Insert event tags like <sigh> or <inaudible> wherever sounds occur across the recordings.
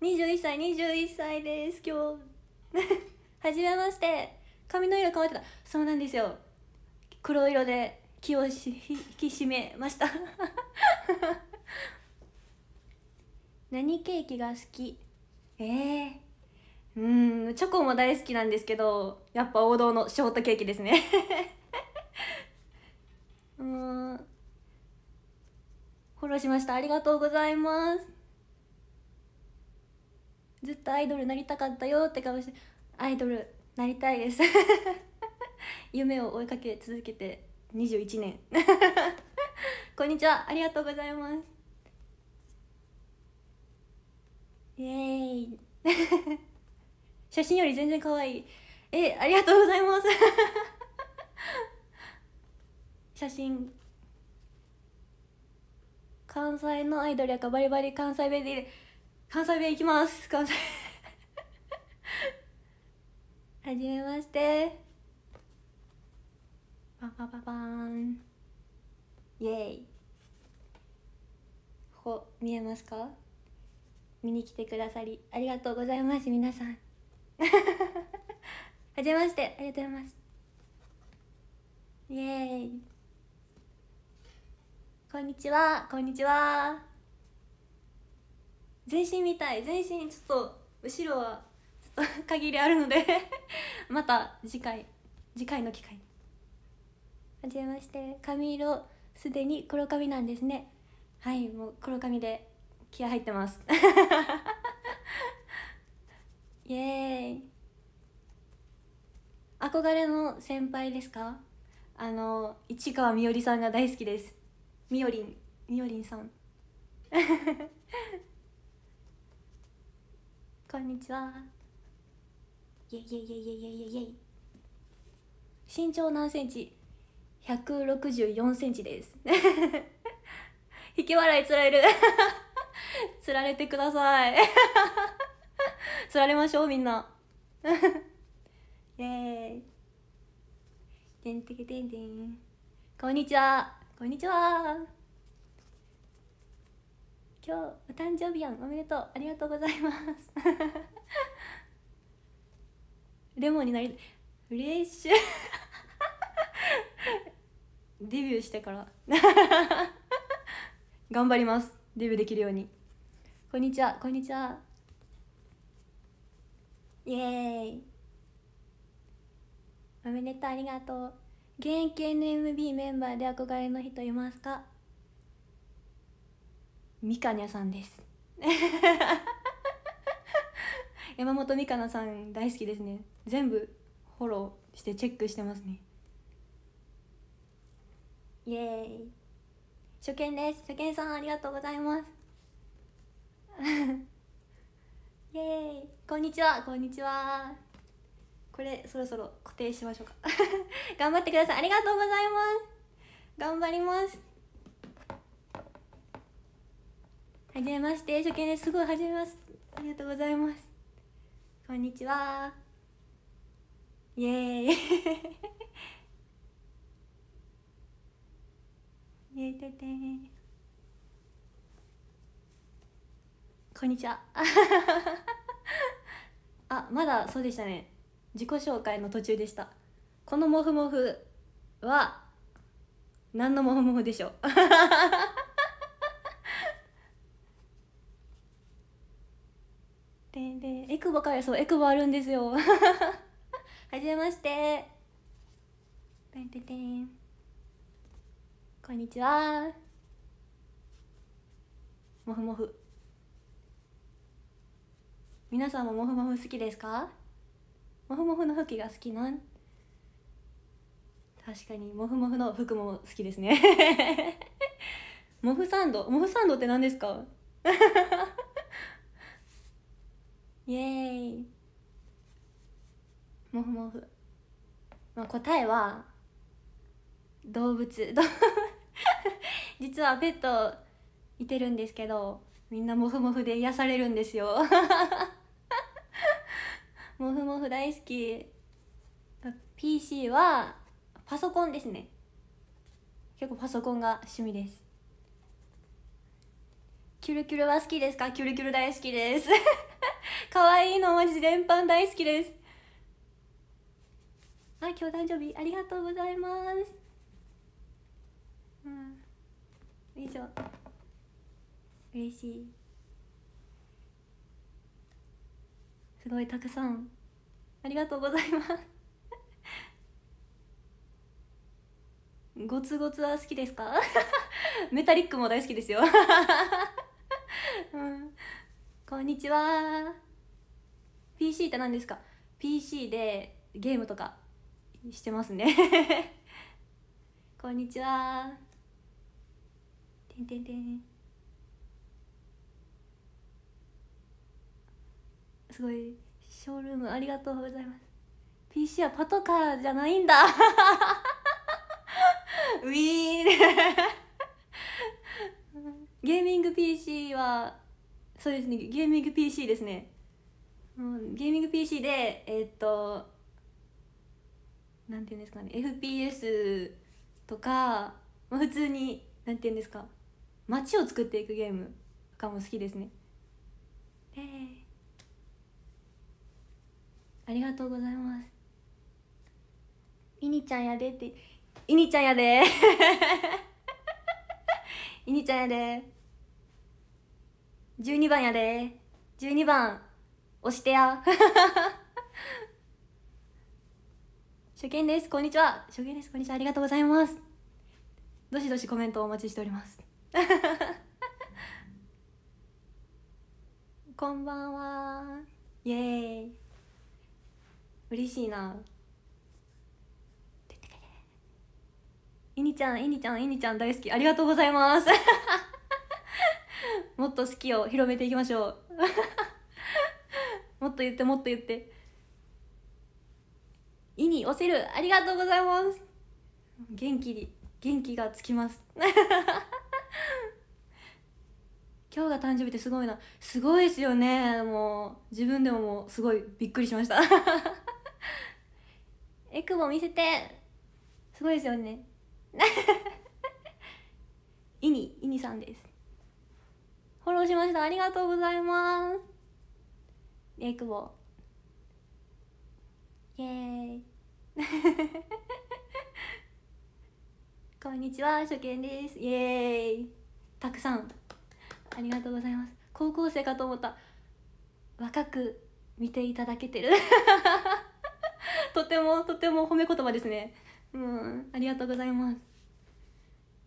21歳21歳です今日 <laughs> はじめまして髪の色変わってたそうなんですよ黒色で気を引き締めました <laughs> 何ケーキが好きえー、うんチョコも大好きなんですけどやっぱ王道のショートケーキですね <laughs> うんフォローしましたありがとうございますずっとアイドルなりたかったよって顔してアイドルなりたいです <laughs> 夢を追いかけ続けて21年 <laughs> こんにちはありがとうございますイエーイ <laughs> 写真より全然可愛いえありがとうございます写真関西のアイドルやかバリバリ関西弁でいる関西弁いきます関西 <laughs> はじめましてパパパパンイエーイここ見えますか見に来てくださりありがとうございます皆さん <laughs> はじめましてありがとうございますイエーイこんにちはこんにちは全身みたい全身ちょっと後ろはちょっと限りあるので <laughs> また次回次回の機会はじめまして髪色すでに黒髪なんですねはいもう黒髪で気合入ってます <laughs> イエーイ憧れの先輩ですかあの市川みおりさんが大好きですみおりんみおりんさんこんにちはイェイイェイイェイイェイイェイ身長何センチ ?164 センチです <laughs> 引き笑い釣られる <laughs> 釣られてください <laughs> 釣られましょうみんなイェーイでんてけてんてんこんにちはこんにちは今日お誕生日やんおめでとうありがとうございます <laughs> レモンになりフレッシュ <laughs> デビューしてから <laughs> 頑張りますデビューできるようにこんにちはこんにちはイエーイおめでとうありがとう現役 NMB メンバーで憧れの人いますかみかにゃさんです <laughs> 山本美香なさん大好きですね全部フォローしてチェックしてますねイエーイ初見です初見さんありがとうございます <laughs> イエーイこんにちはこんにちはこれそろそろ固定しましょうか <laughs> 頑張ってくださいありがとうございます頑張りますはじめまして初見ですごいはじめますありがとうございますこんにちはイエーイ <laughs> こんにちは <laughs> あまだそうでしたね自己紹介の途中でしたこのモフモフは何のモフモフでしょう <laughs> えー、でエクボかそうエクボあるんですよ <laughs> はじめましててんてんてこんにちはもふもふ皆さんももふもふ好きですかもふもふの服が好きなん確かにもふもふの服も好きですねもふ <laughs> サンドもふサンドって何ですかイエーイもふもふ、まあ、答えは動物 <laughs> 実はペットいてるんですけどみんなもふもふで癒されるんですよ <laughs> もふもふ大好き PC はパソコンですね結構パソコンが趣味ですキュルキュルは好きですかキュルキュル大好きです <laughs> 可愛いの文字全般大好きですあ今日誕生日ありがとうございます、うん、以上嬉しいすごいたくさんありがとうございますゴツゴツは好きですか <laughs> メタリックも大好きですよ <laughs> うん、こんにちは PC って何ですか PC でゲームとかしてますねこんにちはてんてんてんすごいショールームありがとうございます PC はパトカーじゃないんだ <laughs> ウィーンゲーミング PC はそうですねゲーミング PC ですね、うん、ゲーミング PC でえー、っとなんていうんですかね FPS とか、まあ、普通になんていうんですか街を作っていくゲームとかも好きですねでありがとうございますいにちゃんやでっていにちゃんやでいにちゃんやで12番やで12番押してや <laughs> 初見ですこんにちは初見ですこんにちはありがとうございますどしどしコメントをお待ちしております <laughs> こんばんはイエーイ嬉しいないにちゃんいにちゃんいにちゃん大好きありがとうございます <laughs> もっと好きを広めていきましょう <laughs> もっと言ってもっと言っていにおせるありがとうございます元気に元気がつきます <laughs> 今日が誕生日ってすごいなすごいですよねもう自分でももうすごいびっくりしましたえくぼ見せてすごいですよね <laughs> イニイニさんですフォローしましたありがとうございますえくぼイエーイ <laughs> こんにちは初見ですイエーイたくさんありがとうございます高校生かと思った若く見ていただけてる <laughs> とてもとても褒め言葉ですねうんありがとうございます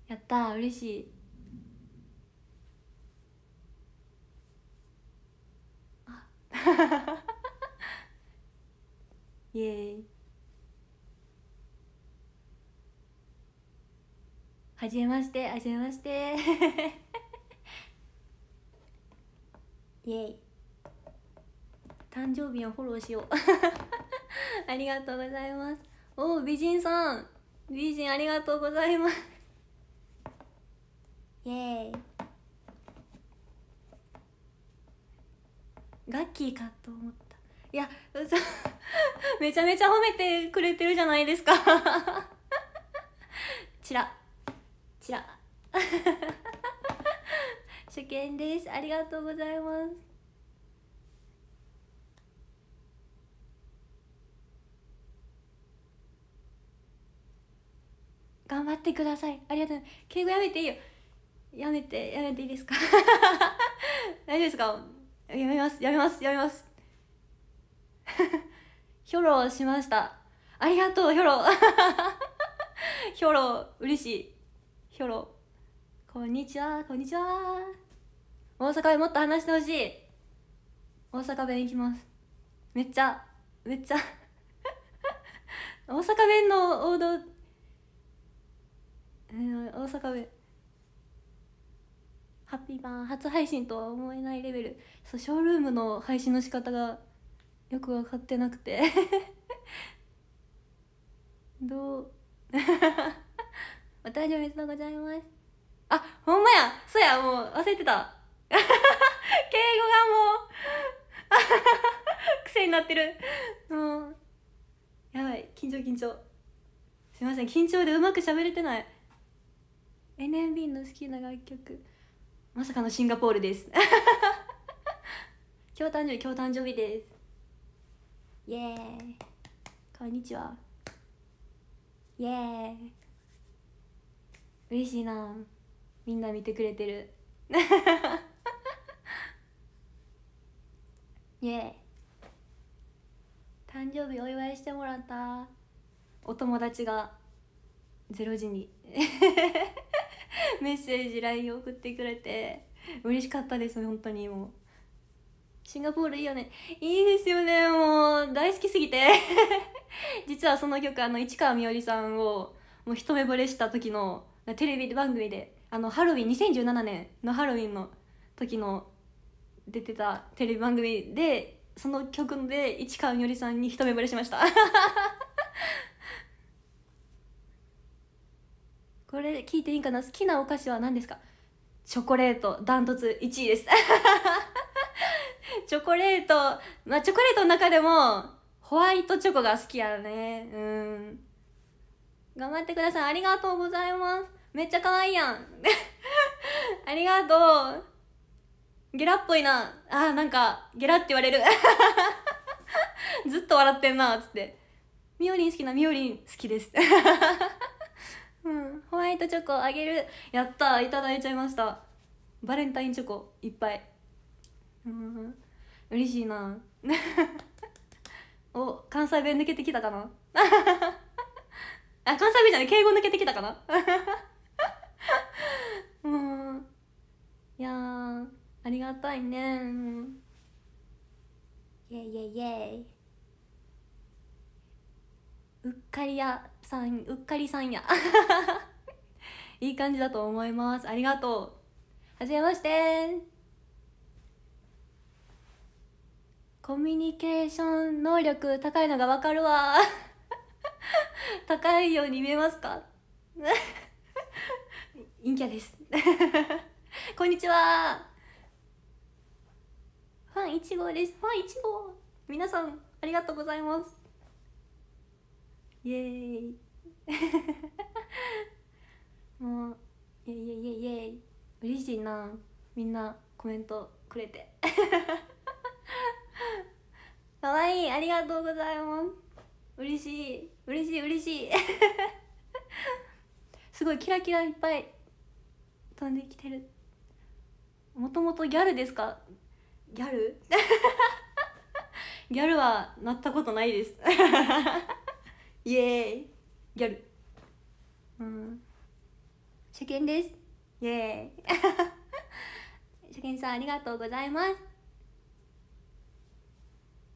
やった嬉しい <laughs> イエーイはじめましてはじめまして <laughs> イエーイ誕生日をフォローしよう <laughs> ありがとうございますお美人さん美人ありがとうございますイエーイガッキーかと思ったいや <laughs> めちゃめちゃ褒めてくれてるじゃないですか <laughs> チラチラ初見 <laughs> ですありがとうございますくださいありがとう敬語やめていいよやめてやめていいですか <laughs> 大丈夫ですかやめますやめますやめます <laughs> ヒョロしましたありがとうヒョロ <laughs> ヒョロ嬉しいヒョロこんにちはこんにちは大阪でもっと話してほしい大阪弁行きますめっちゃめっちゃ大阪弁の王道え大阪弁ハッピーバー、初配信とは思えないレベルそうショールームの配信の仕方がよく分かってなくて <laughs> どう <laughs> お誕生日おめでとうございますあほんまやそうやもう忘れてた <laughs> 敬語がもう癖になってるもうやばい緊張緊張すいません緊張でうまく喋れてない NMB の好きな楽曲まさかのシンガポールです今日誕生日今日誕生日ですイエーイこんにちはイエーイ嬉しいなみんな見てくれてる <laughs> イエーイ誕生日お祝いしてもらったお友達が0時に <laughs> メッセージ LINE 送ってくれて嬉しかったです本当にもうシンガポールいいよねいいですよねもう大好きすぎて <laughs> 実はその曲あの市川みおりさんをもう一目惚れした時のテレビ番組であのハロウィン2017年のハロウィンの時の出てたテレビ番組でその曲で市川みおりさんに一目惚れしました <laughs> これ聞いていいかな好きなお菓子は何ですかチョコレートダントツ1位です <laughs> チョコレートまあチョコレートの中でもホワイトチョコが好きやねうん頑張ってくださいありがとうございますめっちゃ可愛いやん <laughs> ありがとうゲラっぽいなあなんかゲラって言われる <laughs> ずっと笑ってんなつってみおりん好きなみおりん好きですうんホワイトチョコあげるやったいただいちゃいましたバレンタインチョコいっぱいうん嬉しいな <laughs> お関西弁抜けてきたかな <laughs> あ関西弁じゃない敬語抜けてきたかな <laughs> うんいやありがたいねうイェイイェイイェイうっかりやさんうっかりさんや <laughs> いい感じだと思いますありがとうはじめましてコミュニケーション能力高いのがわかるわ <laughs> 高いように見えますか <laughs> 陰キャですこんにちはファン1号ですファン1号皆さんありがとうございますイエーイ <laughs> もうイエイエイエイエイ嬉しいなみんなコメントくれて <laughs> かわいいありがとうございます嬉しい嬉しい嬉しい <laughs> すごいキラキラいっぱい飛んできてるもともとギャルですかギャルギャルはなったことないですイエーイギャルうん初見ですイエーイ初見さんありがとうございます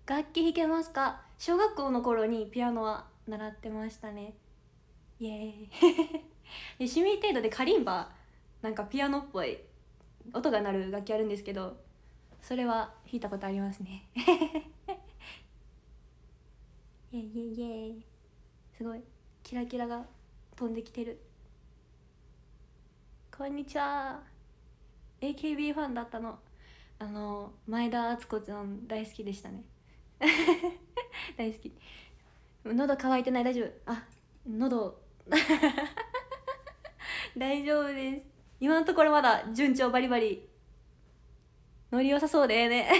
楽器弾けますか小学校の頃にピアノは習ってましたねイエーイ趣味程度でカリンバなんかピアノっぽい音が鳴る楽器あるんですけどそれは弾いたことありますねイエイイエイイエイすごいキラキラが飛んできてるこんにちは AKB ファンだったのあの前田敦子ちゃん大好きでしたね <laughs> 大好き喉乾いてない大丈夫あ喉 <laughs> 大丈夫です今のところまだ順調バリバリ乗り良さそうでええね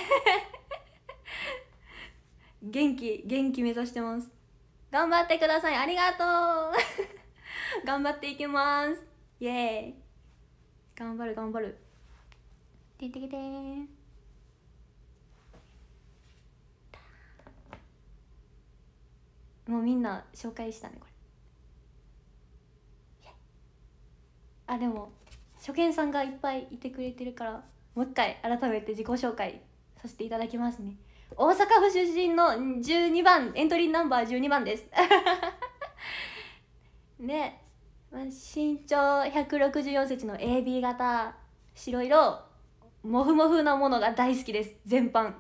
<laughs> 元気元気目指してます頑張ってくださいありがとう頑張っていきますイエーイ頑張る頑張るててててもうみんな紹介したねこれあでも初見さんがいっぱいいてくれてるからもう一回改めて自己紹介させていただきますね大阪府出身の12番エントリーナンバー12番ですね <laughs> 身長164センチの AB 型白色モフモフなものが大好きです全般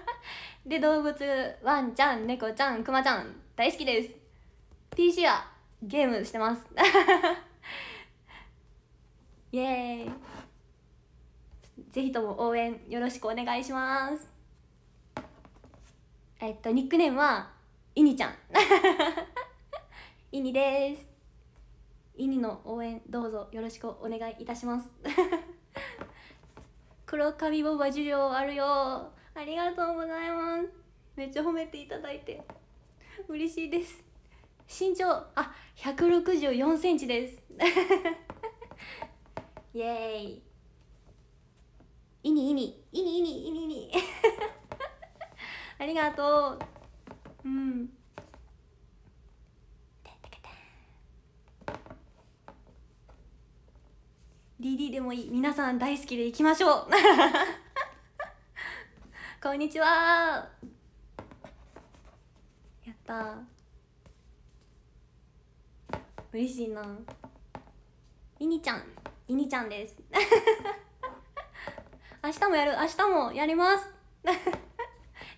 <laughs> で動物ワンちゃん猫ちゃんクマちゃん大好きです PC はゲームしてます <laughs> イエーイぜひとも応援よろしくお願いしますえっとニックネームはいにちゃんいに <laughs> ですいにの応援どうぞよろしくお願いいたします <laughs> 黒髪ボバ授業あるよありがとうございますめっちゃ褒めていただいて嬉しいです身長あ164センチです <laughs> イエーイイニイニイニイニイニイニありがとううんリリでもいい皆さん大好きでいきましょう <laughs> こんにちはやった嬉しいなイニちゃんイニちゃんです <laughs> 明日もやる明日もやります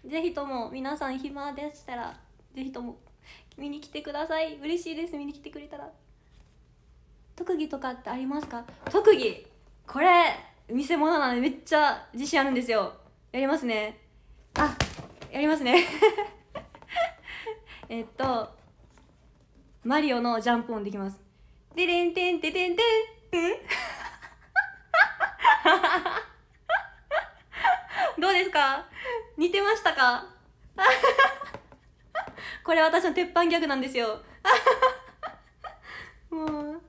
ぜひとも皆さん暇でしたらぜひとも見に来てください嬉しいです見に来てくれたら特技とかってありますか特技これ見せ物なんでめっちゃ自信あるんですよやりますねあやりますね <laughs> えっとマリオのジャンプンできますでれんてんててんてんうん <laughs> どうですか似てましたか <laughs> これ私の鉄板ギャグなんですよ <laughs> もう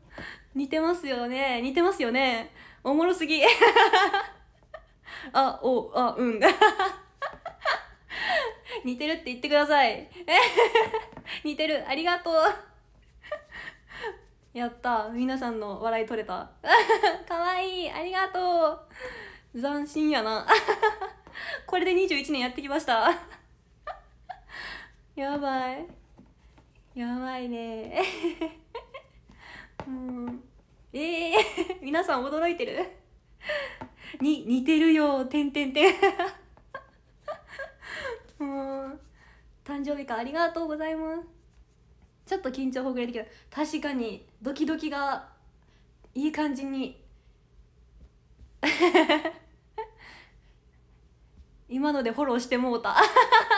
似てますよね似てますよねおもろすぎ <laughs> あおあうん似てるって言ってください似てるありがとうやった皆さんの笑い取れたかわいいありがとう斬新やなこれで21年やってきました <laughs> やばいやばいね <laughs> うんええー、<laughs> 皆さん驚いてるに似てるよてんてんてんうん誕生日かありがとうございますちょっと緊張ほぐれてきた確かにドキドキがいい感じに今のでフォローしてもうた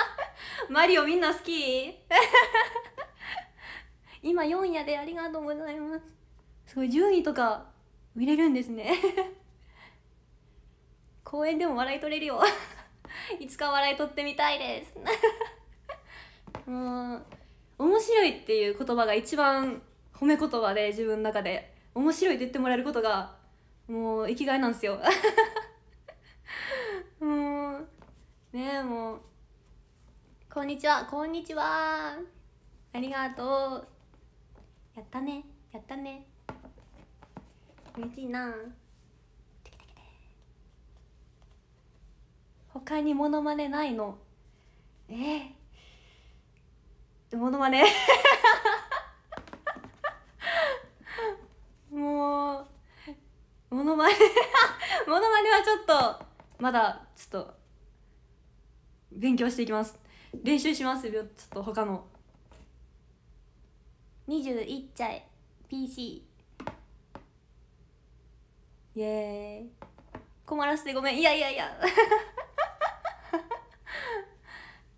<laughs> マリオみんな好き <laughs> 今4やでありがとうございますすごい順位とか見れるんですね <laughs> 公園でも笑い取れるよいつか笑い取ってみたいですもう面白いっていう言葉が一番褒め言葉で自分の中で面白いって言ってもらえることがもう生きがいなんですよねえもうこんにちはこんにちはありがとうやったねやったね嬉しいな他にモノマネないのえー、モノマネもうモノマネモノマネはちょっとまだちょっと勉強していきます練習しますよちょっと他の21歳 PC イエーイ困らせてごめんいやいやいや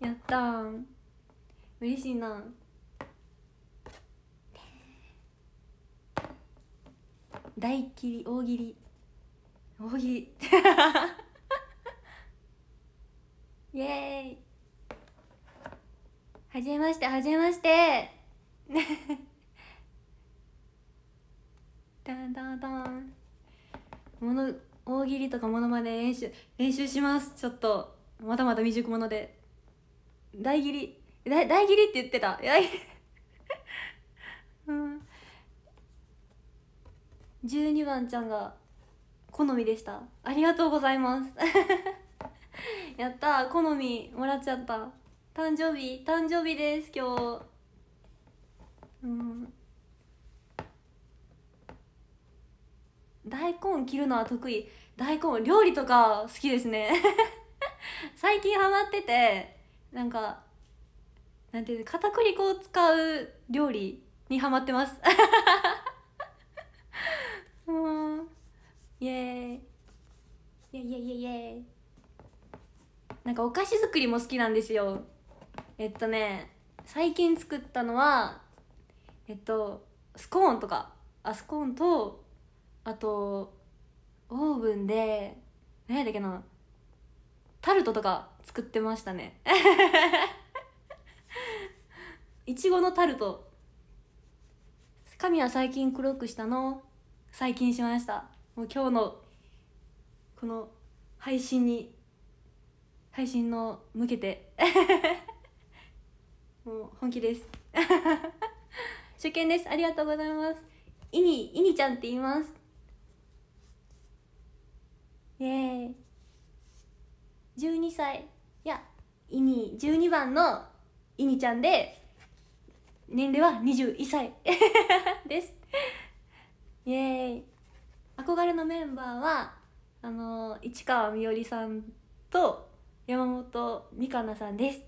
<laughs> やったー嬉しいな大喜利大喜利大喜利イエーイはじめましてはじめまして <laughs> ダンダンダンもの大喜利とかものまね練習練習しますちょっとまだまだ未熟者で大喜利大大喜利って言ってた大喜利うん12番ちゃんが好みでしたありがとうございます <laughs> <laughs> やった好みもらっちゃった誕生日誕生日です今日うん大根切るのは得意大根料理とか好きですね <laughs> 最近ハマっててなんかなんていう片栗粉を使う料理にハマってます <laughs> うんイエーイイエイイエイイエイなんかお菓子作りも好きなんですよえっとね最近作ったのはえっとスコーンとかあスコーンとあとオーブンで何やったっけなタルトとか作ってましたねいちごのタルト神は最近黒くしたの最近しましたもう今日のこの配信に配信の向けて <laughs> もう本気です <laughs> 初見ですありがとうございますいにいにちゃんって言いますイエーイ12歳いやいに12番のいにちゃんで年齢は21歳 <laughs> ですイエーイ憧れのメンバーはあの市川みおりさんと山本美香奈さんです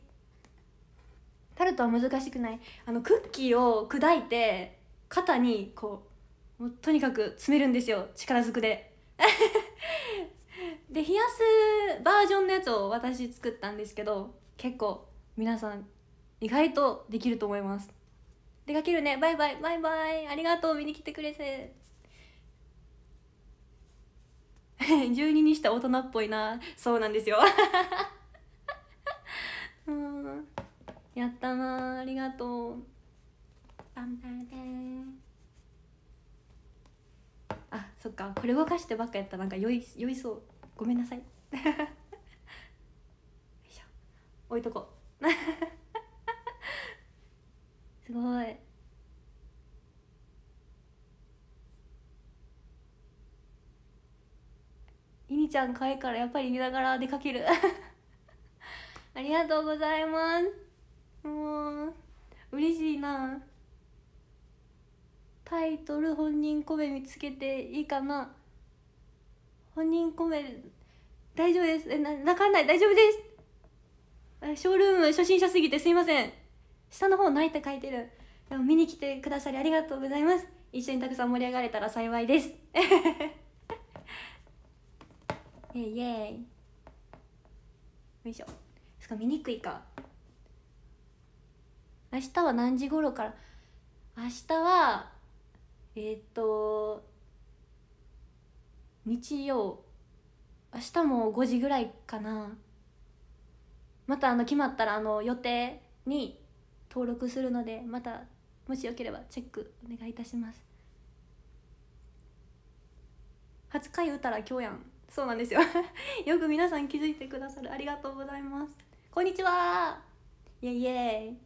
タルトは難しくないあのクッキーを砕いて肩にこうもうとにかく詰めるんですよ力ずくで <laughs> で冷やすバージョンのやつを私作ったんですけど結構皆さん意外とできると思います出かけるねバイバイバイバイありがとう見に来てくれて12 <laughs> にした大人っぽいなそうなんですよ <laughs> うんやったなありがとうあそっかこれ動かしてばっかやったらなんか酔い酔いそうごめんなさい <laughs> 置いとこうすごいいにちゃん可愛いからやっぱり見ながら出かける <laughs> ありがとうございますもう嬉しいなタイトル本人コメ見つけていいかな本人コメ大丈夫ですえな泣かない大丈夫ですショールーム初心者すぎてすいません下の方ないって書いてるでも見に来てくださりありがとうございます一緒にたくさん盛り上がれたら幸いです <laughs> イエイエイよいしょすか見にくいか明日は何時頃から明日はえー、っと日曜明日も5時ぐらいかなまたあの決まったらあの予定に登録するのでまたもしよければチェックお願いいたします初回打たら今日やんそうなんですよ <laughs> よく皆さん気づいてくださるありがとうございますこんにちはイエイイエイ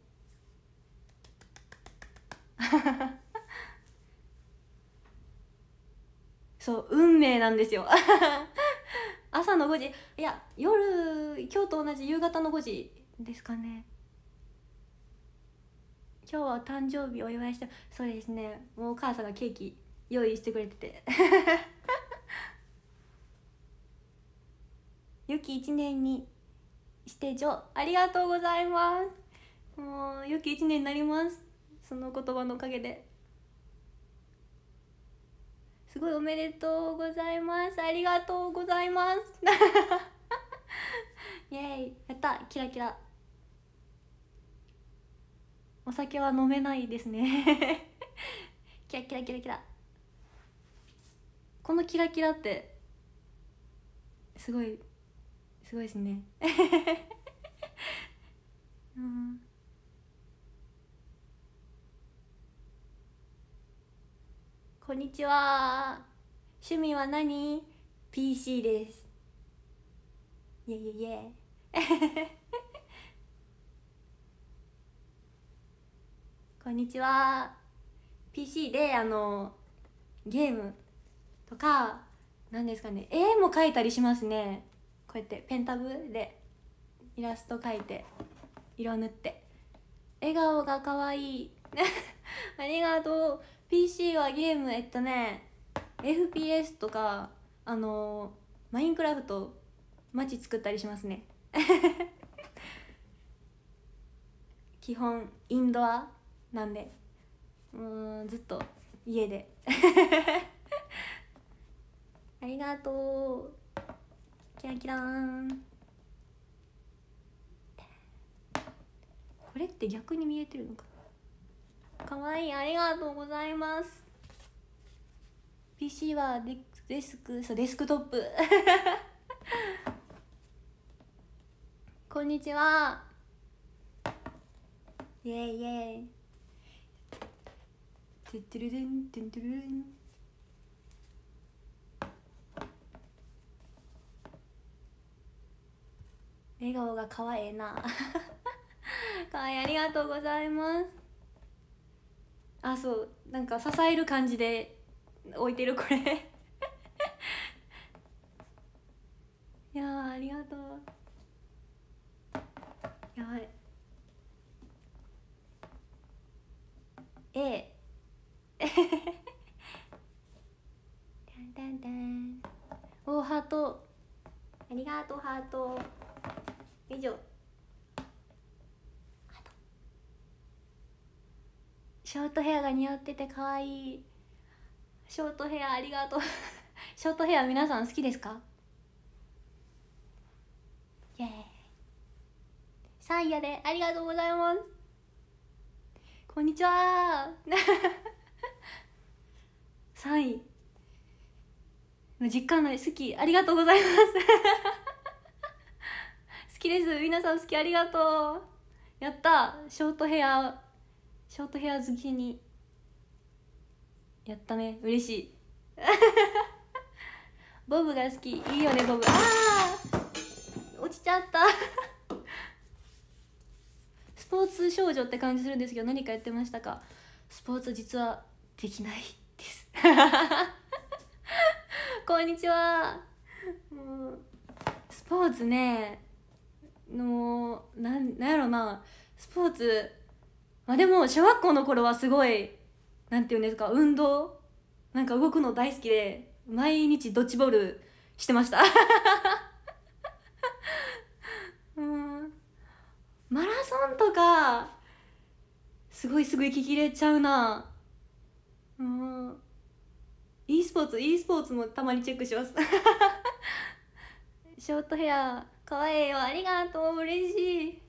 <laughs> そう運命なんですよ <laughs> 朝の5時いや夜今日と同じ夕方の5時ですかね今日は誕生日お祝いしてそうですねもうお母さんがケーキ用意してくれてて良き一年にしてじょありがとうございますもう良き一年になりますその言葉のおかげですごいおめでとうございますありがとうございます <laughs> イエーイやったキラキラお酒は飲めないですね <laughs> キラキラキラキラこのキラキラってすごいすごいですね <laughs> こんにちは趣味は何 ?PC ですイエイイエイ <laughs> こんにちは PC であのゲームとか何ですかね絵も描いたりしますねこうやってペンタブでイラスト描いて色塗って笑顔がかわいい <laughs> ありがとう PC はゲームえっとね FPS とかあのー、マインクラフト街作ったりしますね <laughs> 基本インドアなんでうんずっと家で <laughs> ありがとうキラキランこれって逆に見えてるのかかわいいありがとうございます PC はデデスクそうデスクトップこんにちはイエイイエイトゥルンントゥルン笑顔が可愛いな <laughs> 可愛いありがとうございますあそうなんか支える感じで置いてるこれ <laughs> いやありがとうやばい A <laughs> ダンダンダンおハートありがとうハート以上ショートヘアが似合ってて可愛いショートヘアありがとうショートヘア皆さん好きですかイエーイサイヤでありがとうございますこんにちは3位 <laughs> 実感の好きありがとうございますきです皆さん好きありがとうやったショートヘアショートヘア好きにやったね嬉しい <laughs> ボブが好きいいよねボブああ落ちちゃった <laughs> スポーツ少女って感じするんですけど何かやってましたかスポーツ実はできないです <laughs> こんにちはスポーツねのなんなんやろなスポーツまあでも小学校の頃はすごいなんていうんですか運動なんか動くの大好きで毎日ドッジボールしてましたうんマラソンとかすごいすぐ息切れちゃうなうん e スポーツ e スポーツもたまにチェックします <laughs> ショートヘア可愛いよありがとう嬉しい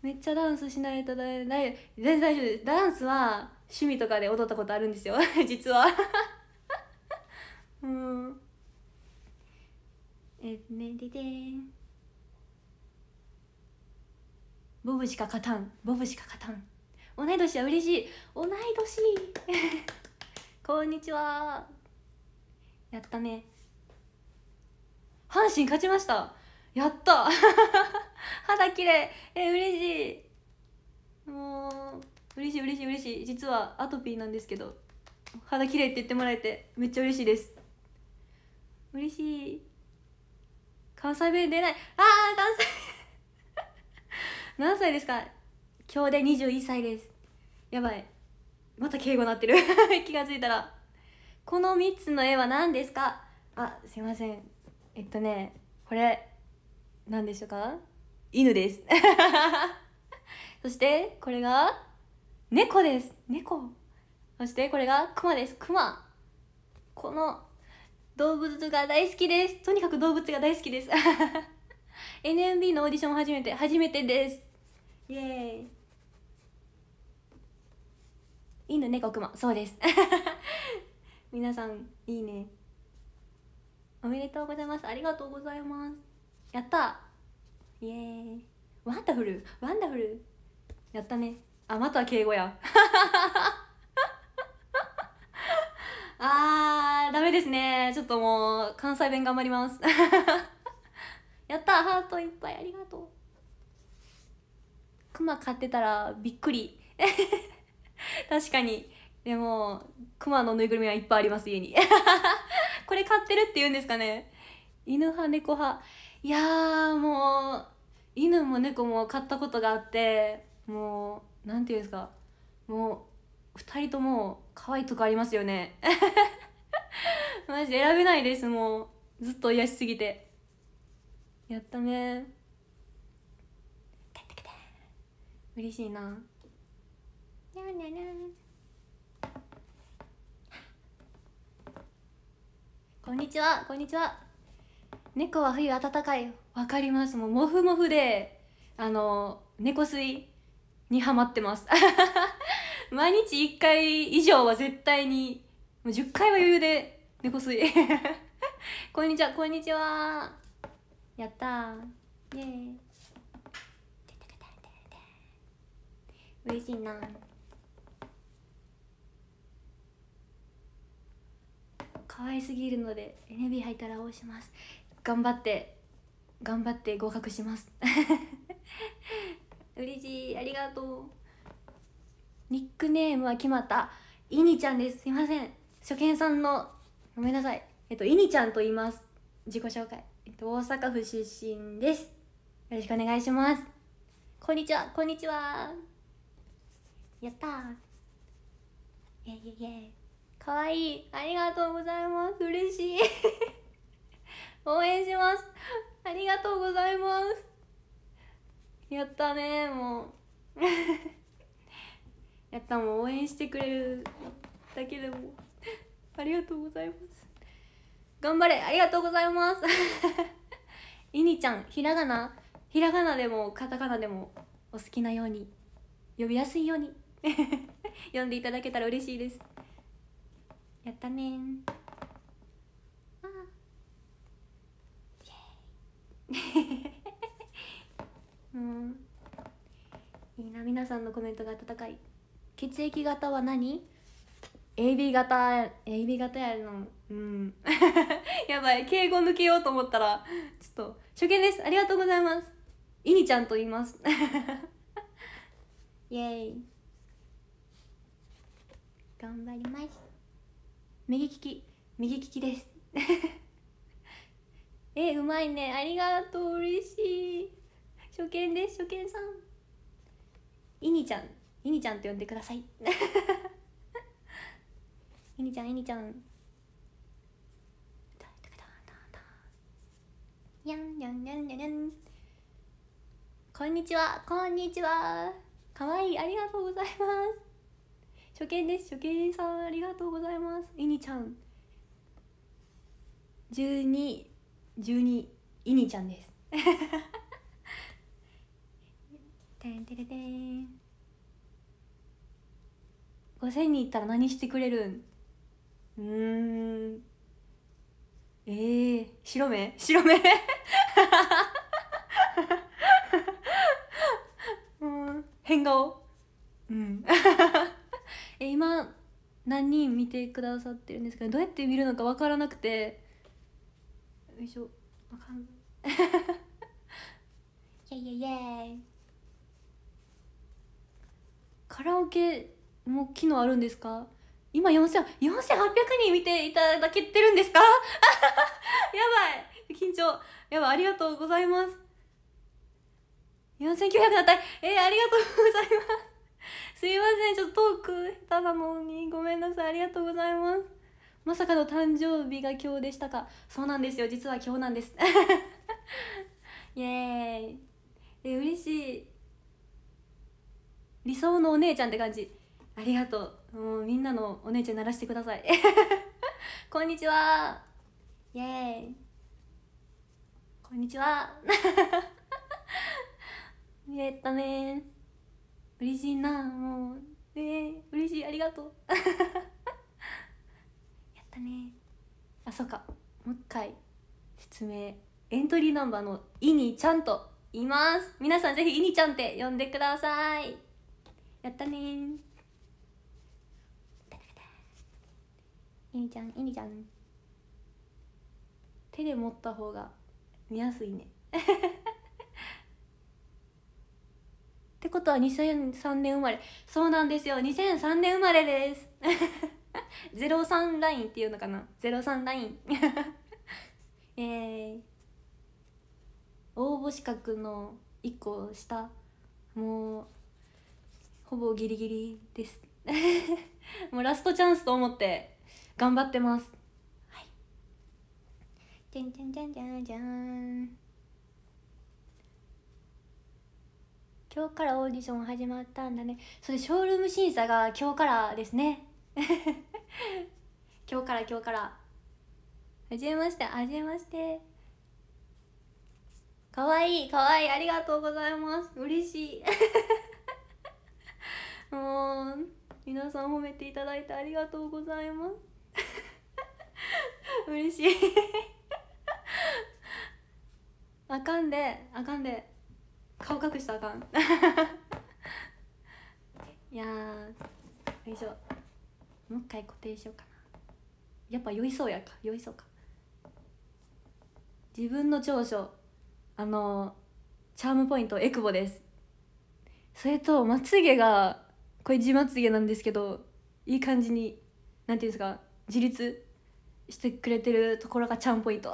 めっちゃダンスしないとだい全然大丈夫ですダンスは趣味とかで踊ったことあるんですよ <laughs> 実は <laughs> うんえねででんボブしか勝たんボブしか勝たん同い年は嬉しい同い年 <laughs> こんにちはやったね阪神勝ちましたやった <laughs> 肌綺麗え嬉しいもう嬉しい嬉しい嬉しい実はアトピーなんですけど肌綺麗って言ってもらえてめっちゃ嬉しいです嬉しい関西弁出ないあー関西 <laughs> 何歳ですか今日で21歳ですやばいまた敬語なってる <laughs> 気が付いたらこの3つの絵は何ですかあすいませんえっとねこれ何でしょうか犬です <laughs> そしてこれが猫です猫そしてこれが熊です熊この動物が大好きですとにかく動物が大好きです NMB <laughs> のオーディション初めて初めてですイエーイ犬猫熊そうです <laughs> 皆さんいいねおめでとうございますありがとうございますやったイエーイワンダフルワンダフルやったねあまたは敬語や <laughs> あーダメですねちょっともう関西弁頑張ります <laughs> やったハートいっぱいありがとうクマ飼ってたらびっくり <laughs> 確かにでもクマのぬいぐるみはいっぱいあります家にこれ飼ってるって言うんですかね犬派猫派いやもう犬も猫も飼ったことがあってもうなんていうんですかもう2人とも可愛いとこありますよね <laughs> マジ選べないですもうずっと癒しすぎてやったね帰ってきて嬉しいなにゃんにゃんにゃんこんにちはこんにちは猫は冬暖かいわかりますもうモフモフであの猫吸にハマってます <laughs> 毎日1回以上は絶対にもう10回は余裕で猫吸い <laughs> こんにちはこんにちはやったイエーイ嬉しいな可愛すぎるので NB 入ったら応します頑張って頑張って合格します <laughs> 嬉しいありがとうニックネームは決まったいにちゃんですすいません初見さんのごめんなさいえっといにちゃんと言います自己紹介えっと大阪府出身ですよろしくお願いしますこんにちはこんにちはやったイェイイェイイイかわいいありがとうございます嬉しい応援しますありがとうございますやったねもう <laughs> やったもう応援してくれるだけでもありがとうございます頑張れありがとうございますいに <laughs> ちゃんひらがなひらがなでもカタカナでもお好きなように呼びやすいように <laughs> 呼んでいただけたら嬉しいですやったね <laughs> うんいいな皆さんのコメントが温かい血液型は何 AB 型 AB 型やるのうん <laughs> やばい敬語抜けようと思ったらちょっと初見ですありがとうございますいにちゃんと言います <laughs> イエイ頑張ります右利き右利きですえうまいねありがとう嬉しい初見です初見さんいにちゃんいにちゃんと呼んでくださいいに <laughs> ちゃんいにちゃんやんゃんゃんやんんこんにちはこんにちはかわいいありがとうございます初見です初見さんありがとうございますいにちゃん12十二イニちゃんです <laughs> てんてれてん5 0人いったら何してくれるんうんえー、白目白目うん変顔うん <laughs> え今何人見てくださってるんですかどうやって見るのかわからなくてよいしょわかんイェイイェイイイカラオケも機能あるんですか今4800人見ていただけてるんですか <laughs> やばい緊張やばいありがとうございます4900だったえー、ありがとうございますすいませんちょっとトーク下手なのにごめんなさいありがとうございますまさかの誕生日が今日でしたかそうなんですよ実は今日なんです <laughs> イエーイえ嬉しい理想のお姉ちゃんって感じありがとうもうみんなのお姉ちゃん鳴らしてください <laughs> こんにちはイエーイこんにちは <laughs> 見えたね嬉しいなもうえー、嬉しいありがとうったねあそうかもう一回説明エントリーナンバーの「いにちゃん」といます皆さんぜひ「いにちゃん」って呼んでくださいやったねーいにちゃんいにちゃん手で持った方が見やすいねってことは2003年生まれそうなんですよ2003年生まれです03 <laughs> ラインっていうのかな03ライン <laughs> えー、応募資格の1個下もうほぼギリギリです <laughs> もうラストチャンスと思って頑張ってますはいじゃんじゃんじゃんじゃんじゃん今日からオーディション始まったんだねそれショールーム審査が今日からですね <laughs> 今日から今日からはじめましてはじめましてかわいいかわいいありがとうございます嬉しい <laughs> もう皆さん褒めていただいてありがとうございます <laughs> 嬉しいあかんであかんで顔隠したあかんいやよいしょもう一回固定しようかなやっぱ酔いそうやか酔いそうか自分の長所あのチャームポイントエクボですそれとまつげがこれ自まつげなんですけどいい感じになんていうんですか自立してくれてるところがチャームポイント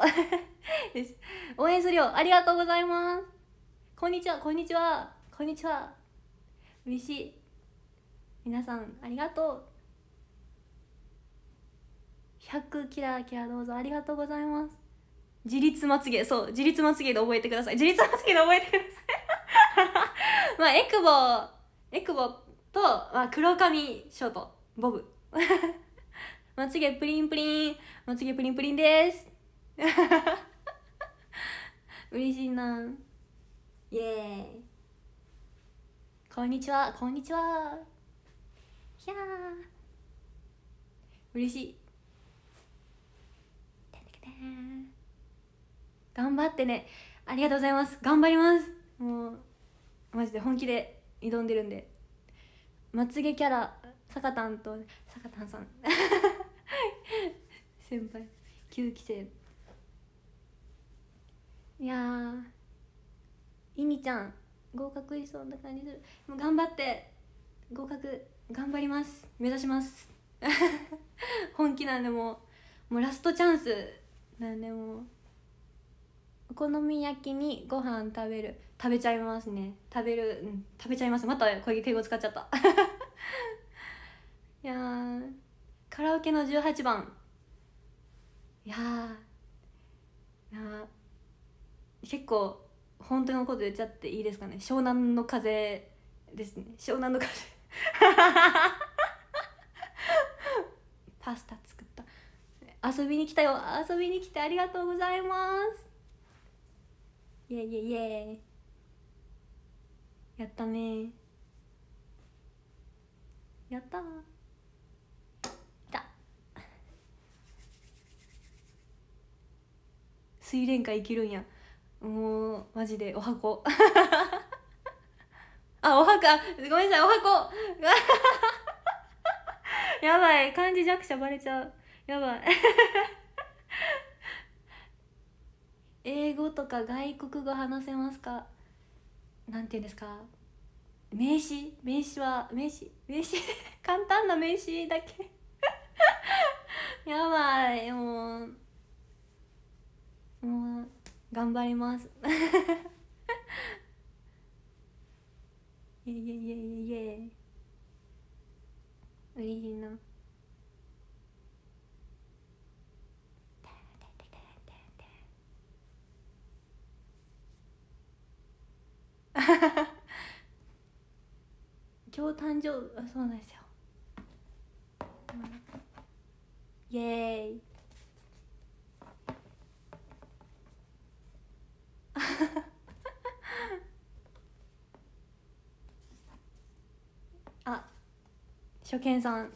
<laughs> です応援するよありがとうございますこんにちはこんにちはこんにちは嬉しい皆さんありがとう100キラキラどうぞありがとうございます自立まつげそう自立まつげで覚えてください自立まつげで覚えてください <laughs> まあエクボエクボと、まあ、黒髪ショートボブ <laughs> まつげプリンプリンまつげプリンプリンです <laughs> 嬉しいなイエーイこんにちはこんにちはひゃー嬉しいく頑張ってねありがとうございます頑張りますもうマジで本気で挑んでるんでまつげキャラさかたんとさかたんさん <laughs> 先輩9期生いやいにちゃん合格いそうな感じするもう頑張って合格頑張ります目指します <laughs> 本気なんでももうラストチャンスなんでもお好み焼きにご飯食べる食べちゃいますね食べるうん食べちゃいますまた小池敬語使っちゃった <laughs> いやカラオケの18番いやな結構本当のこと言っちゃっていいですかね湘南の風ですね湘南の風 <laughs> パスタ作遊びに来たよ遊びに来てありがとうございますイエイエイエイやったねやったーた水蓮会いけるんやもうマジでお箱 <laughs> あお箱ごめんなさいお箱 <laughs> やばい漢字弱者バレちゃうやばい英語とか外国語話せますかなんて言うんですか名詞名詞は名詞名詞 <laughs> 簡単な名詞だけ <laughs> やばいもうもう頑張ります <laughs> いえいえいえいえいえうれしいな <laughs> 今日誕生あそうなんですよ、イエーイ <laughs> あ初見さん